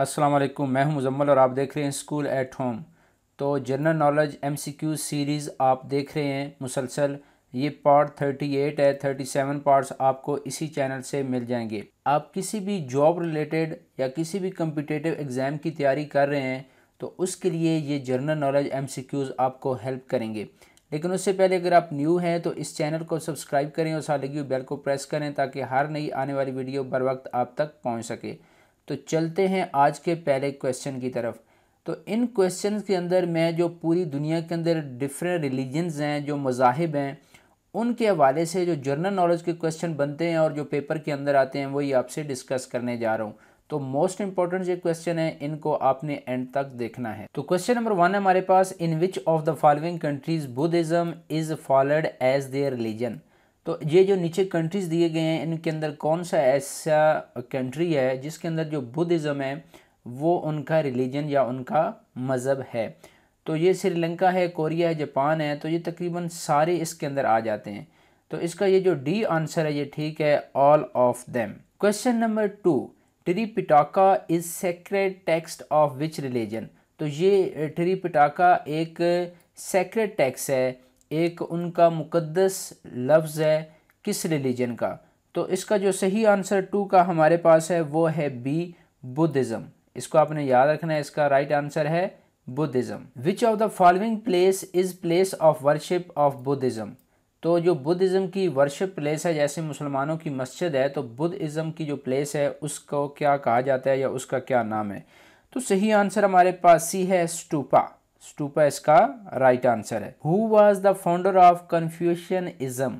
अस्सलाम वालेकुम मैं हूं मुजम्मल और आप देख रहे हैं स्कूल एट होम तो जनरल नॉलेज एमसीक्यू सीरीज़ आप देख रहे हैं मुसलसल ये पार्ट थर्टी एट है थर्टी सेवन पार्ट्स आपको इसी चैनल से मिल जाएंगे आप किसी भी जॉब रिलेटेड या किसी भी कम्पिटेटिव एग्ज़ाम की तैयारी कर रहे हैं तो उसके लिए ये जनरल नॉलेज एम आपको हेल्प करेंगे लेकिन उससे पहले अगर आप न्यू हैं तो इस चैनल को सब्सक्राइब करें और साथ लगी बेल को प्रेस करें ताकि हर नई आने वाली वीडियो बर वक्त आप तक पहुँच सके तो चलते हैं आज के पहले क्वेश्चन की तरफ तो इन क्वेश्चन के अंदर मैं जो पूरी दुनिया के अंदर डिफरेंट रिलीजन्स हैं जो मजाहब हैं उनके हवाले से जो जर्नल नॉलेज के क्वेश्चन बनते हैं और जो पेपर के अंदर आते हैं वही आपसे डिस्कस करने जा रहा हूँ तो मोस्ट इंपॉर्टेंट जो क्वेश्चन है इनको आपने एंड तक देखना है तो क्वेश्चन नंबर वन हमारे पास in which of the following countries Buddhism is followed as their religion तो ये जो नीचे कंट्रीज़ दिए गए हैं इनके अंदर कौन सा ऐसा कंट्री है जिसके अंदर जो बुद्धिज़्म है वो उनका रिलीजन या उनका मज़हब है तो ये श्रीलंका है कोरिया है जापान है तो ये तकरीबन सारे इसके अंदर आ जाते हैं तो इसका ये जो डी आंसर है ये ठीक है all of them question number two Tripitaka is sacred text of which religion तो ये ट्री पिटाका एक सेक्रेट टेक्स्ट है एक उनका मुकद्दस लफ्ज़ है किस रिलीजन का तो इसका जो सही आंसर टू का हमारे पास है वो है बी बुद्धिज़्म इसको आपने याद रखना है इसका राइट आंसर है Buddhism which of the following place is place of worship of Buddhism तो जो बुद्धिज़्म की वर्शिप प्लेस है जैसे मुसलमानों की मस्जिद है तो बुद्धिज़्म की जो प्लेस है उसको क्या कहा जाता है या उसका क्या नाम है तो सही आंसर हमारे पास सी है स्टूपा स्टूपा इसका राइट आंसर है who was the founder of Confucianism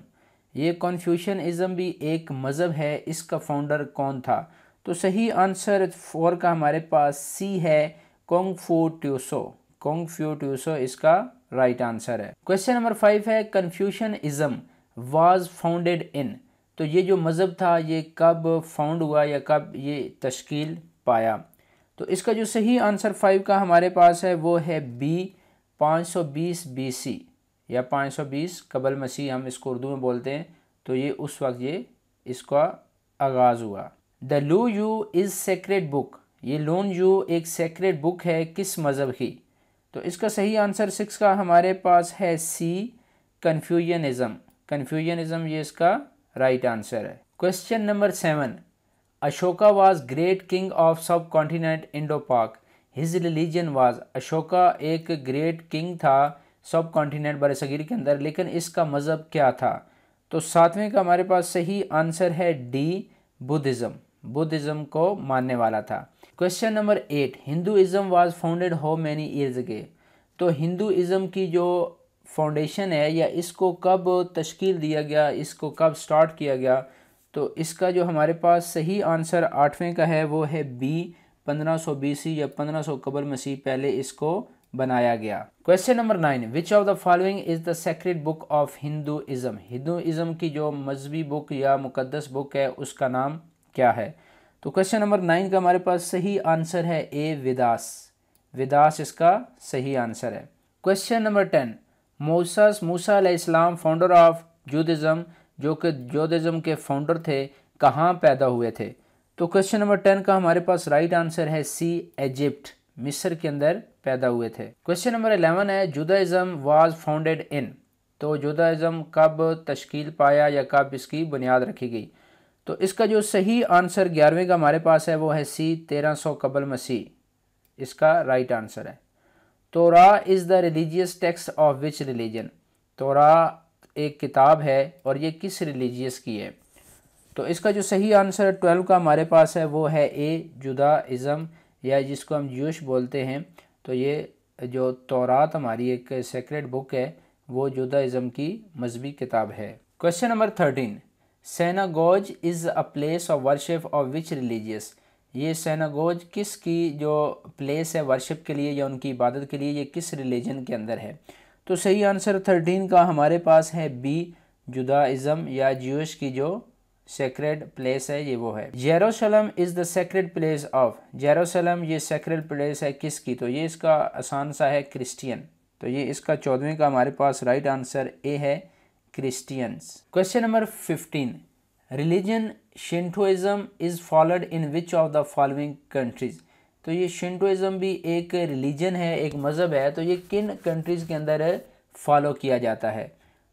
ये कन्फ्यूशन इजम भी एक मज़हब है इसका फाउंडर कौन था तो सही आंसर फोर का हमारे पास सी है कॉन्गफोट्यूसो ट्यूसो इसका राइट right आंसर है क्वेश्चन नंबर फाइव है इज़म वॉज फाउंडेड इन तो ये जो मज़हब था ये कब फाउंड हुआ या कब ये तश्कील पाया तो इसका जो सही आंसर फाइव का हमारे पास है वो है बी पाँच सौ बीस बी सी या पाँच सौ बीस कबल मसीह हम इसको उर्दू में बोलते हैं तो ये उस वक्त ये इसका आगाज़ हुआ the Lun Yu is sacred book ये लोन यू एक सेक्रेट बुक है किस मज़हब की तो इसका सही आंसर सिक्स का हमारे पास है सी कन्फ्यूजनज़म कन्फ्यूजनज़म ये इसका राइट right आंसर है question number seven Ashoka was great king of subcontinent Indo-Pak. His religion was Ashoka एक great king था subcontinent बर सगीर के अंदर लेकिन इसका मज़हब क्या था तो सातवें का हमारे पास सही आंसर है डी बुद्धिज़्म बुद्धिज़्म को मानने वाला था question number eight Hinduism was founded how many years ago तो हिंदुज़म की जो फाउंडेशन है या इसको कब तश्कील दिया गया इसको कब स्टार्ट किया गया तो इसका जो हमारे पास सही आंसर आठवें का है वो है बी 1500 बीसी या 1500 सौ कबर मसीह पहले इसको बनाया गया question number nine which of the following is the sacred book of Hinduism Hinduism की जो मजहबी बुक या मुकदस बुक है उसका नाम क्या है तो क्वेश्चन नंबर नाइन का हमारे पास सही आंसर है ए विदास विदास इसका सही आंसर है question number ten Moses Musa Islam founder of Judaism जो कि जोदिज़म के फाउंडर थे कहाँ पैदा हुए थे तो क्वेश्चन नंबर टेन का हमारे पास राइट आंसर है सी एजिप्ट मिस्र के अंदर पैदा हुए थे क्वेश्चन नंबर एलेवन है जुदाइज़म वाज फाउंडेड इन तो जुदाइज़म कब तश्कील पाया या कब इसकी बुनियाद रखी गई तो इसका जो सही आंसर ग्यारहवें का हमारे पास है वो है सी तेरह सौ कबल मसीह इसका राइट आंसर है Torah is the religious text of which religion Torah एक किताब है और ये किस रिलीजियस की है तो इसका जो सही आंसर ट्वेल्व का हमारे पास है वो है ए जुदा इज़म या जिसको हम जूश बोलते हैं तो ये जो तौरात हमारी एक सेक्रेट बुक है वो जुदा इज़म की मजहबी किताब है question number thirteen synagogue is a place of worship of which religious ये सैनागोज किस की जो प्लेस है वर्शिप के लिए या उनकी इबादत के लिए ये किस रिलीजन के अंदर है तो सही आंसर थर्टीन का हमारे पास है बी जुदाइज़म या जूश की जो सेक्रेड प्लेस है ये वो है Jerusalem is the sacred place of Jerusalem ये सेक्रेड प्लेस है किसकी तो ये इसका आसान सा है क्रिश्चियन तो ये इसका चौदहवें का हमारे पास राइट आंसर ए है Christians question number fifteen religion Shintoism is followed in which of the following countries तो ये शिंटोइज़म भी एक रिलीजन है एक मज़हब है तो ये किन कंट्रीज़ के अंदर फॉलो किया जाता है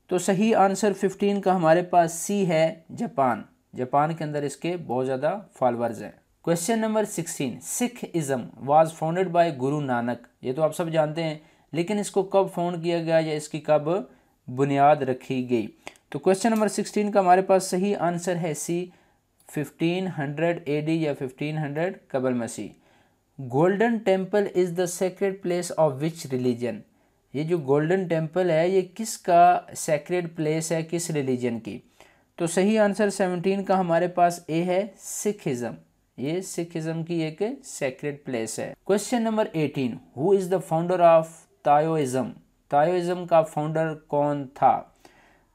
तो सही आंसर फिफ्टीन का हमारे पास सी है जापान जापान के अंदर इसके बहुत ज़्यादा फॉलोअर्स हैं question number sixteen Sikhism was founded by Guru Nanak ये तो आप सब जानते हैं लेकिन इसको कब फाउंड किया गया या इसकी कब बुनियाद रखी गई तो क्वेश्चन नंबर सिक्सटीन का हमारे पास सही आंसर है C fifteen hundred A D या फिफ्टीन हंड्रेड कबल मसीह Golden Temple is the sacred place of which religion ये जो गोल्डन टेम्पल है ये किसका सेक्रेट प्लेस है किस रिलीजन की तो सही आंसर सेवनटीन का हमारे पास ए है सिखिज़म ये सिखिज़म की एक सेक्रेट प्लेस है question number eighteen who is the founder of Taoism Taoism का फाउंडर कौन था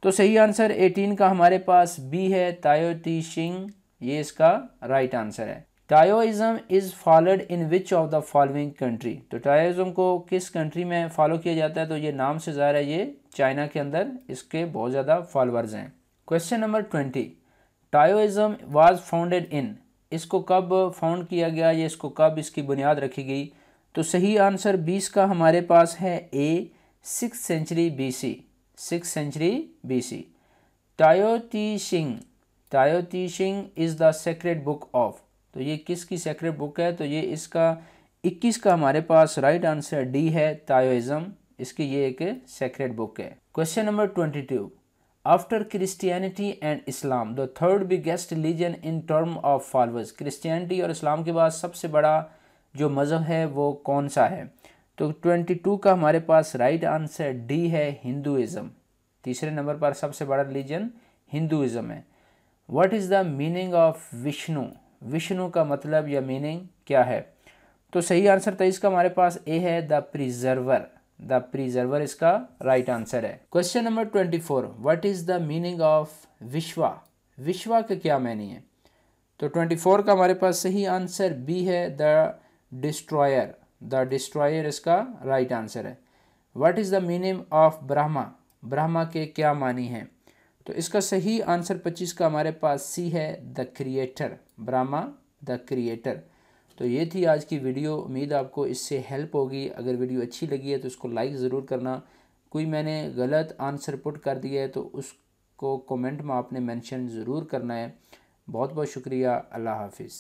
तो सही आंसर एटीन का हमारे पास बी है तायो सिंह ये इसका राइट आंसर है Taoism is followed in which of the following country तो टाइजम को किस कंट्री में फॉलो किया जाता है तो ये नाम से ज़ाहिर है ये चाइना के अंदर इसके बहुत ज़्यादा फॉलोअर्स हैं question number twenty Taoism was founded in इसको कब फाउंड किया गया या इसको कब इसकी बुनियाद रखी गई तो सही आंसर बीस का हमारे पास है A six century B C six century B C Tao Te Ching Tao Te Ching is the sacred book of तो ये किसकी सेक्रेट बुक है तो ये इसका 21 का हमारे पास राइट आंसर डी है तायोइज्म इसकी ये एक सेक्रेट बुक है question number twenty two after Christianity and Islam the third biggest religion in term of followers Christianity और इस्लाम के बाद सबसे बड़ा जो मज़हब है वो कौन सा है तो ट्वेंटी टू का हमारे पास राइट आंसर डी है हिंदुज़म तीसरे नंबर पर सबसे बड़ा रिलीजन हिंदुज़म है what is the meaning of Vishnu Vishnu का मतलब या मीनिंग क्या है तो सही आंसर तो इसका हमारे पास ए है द प्रिजर्वर द प्रिजर्वर इसका राइट right आंसर है question number twenty four what is the meaning of Vishwa Vishwa का क्या मैनी है तो ट्वेंटी फोर का हमारे पास सही आंसर बी है द डिस्ट्रॉयर द डिस्ट्रॉयर इसका राइट right आंसर है what is the meaning of Brahma Brahma के क्या मानी है तो इसका सही आंसर 25 का हमारे पास सी है the creator Brahma the creator तो ये थी आज की वीडियो उम्मीद आपको इससे हेल्प होगी अगर वीडियो अच्छी लगी है तो उसको लाइक ज़रूर करना कोई मैंने गलत आंसर पुट कर दिया है तो उसको कमेंट में आपने मेंशन ज़रूर करना है बहुत बहुत शुक्रिया अल्लाह हाफिज़